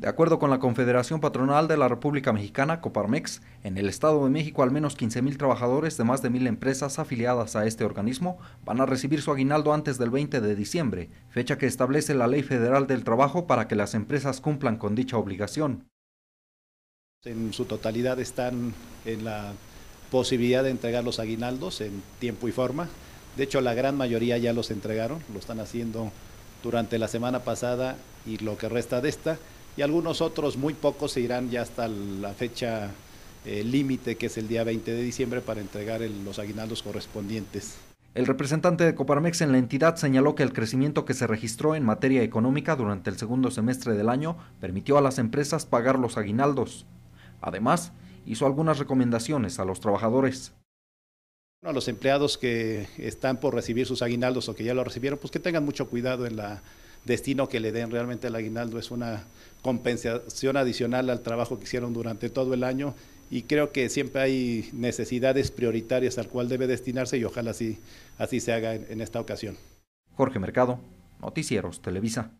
De acuerdo con la Confederación Patronal de la República Mexicana, Coparmex, en el Estado de México al menos 15.000 trabajadores de más de 1.000 empresas afiliadas a este organismo van a recibir su aguinaldo antes del 20 de diciembre, fecha que establece la Ley Federal del Trabajo para que las empresas cumplan con dicha obligación. En su totalidad están en la posibilidad de entregar los aguinaldos en tiempo y forma. De hecho, la gran mayoría ya los entregaron, lo están haciendo durante la semana pasada y lo que resta de esta y algunos otros muy pocos se irán ya hasta la fecha eh, límite, que es el día 20 de diciembre, para entregar los aguinaldos correspondientes. El representante de Coparmex en la entidad señaló que el crecimiento que se registró en materia económica durante el segundo semestre del año permitió a las empresas pagar los aguinaldos. Además, hizo algunas recomendaciones a los trabajadores a los empleados que están por recibir sus aguinaldos o que ya lo recibieron, pues que tengan mucho cuidado en el destino que le den realmente el aguinaldo. Es una compensación adicional al trabajo que hicieron durante todo el año y creo que siempre hay necesidades prioritarias al cual debe destinarse y ojalá así, así se haga en esta ocasión. Jorge Mercado, Noticieros Televisa.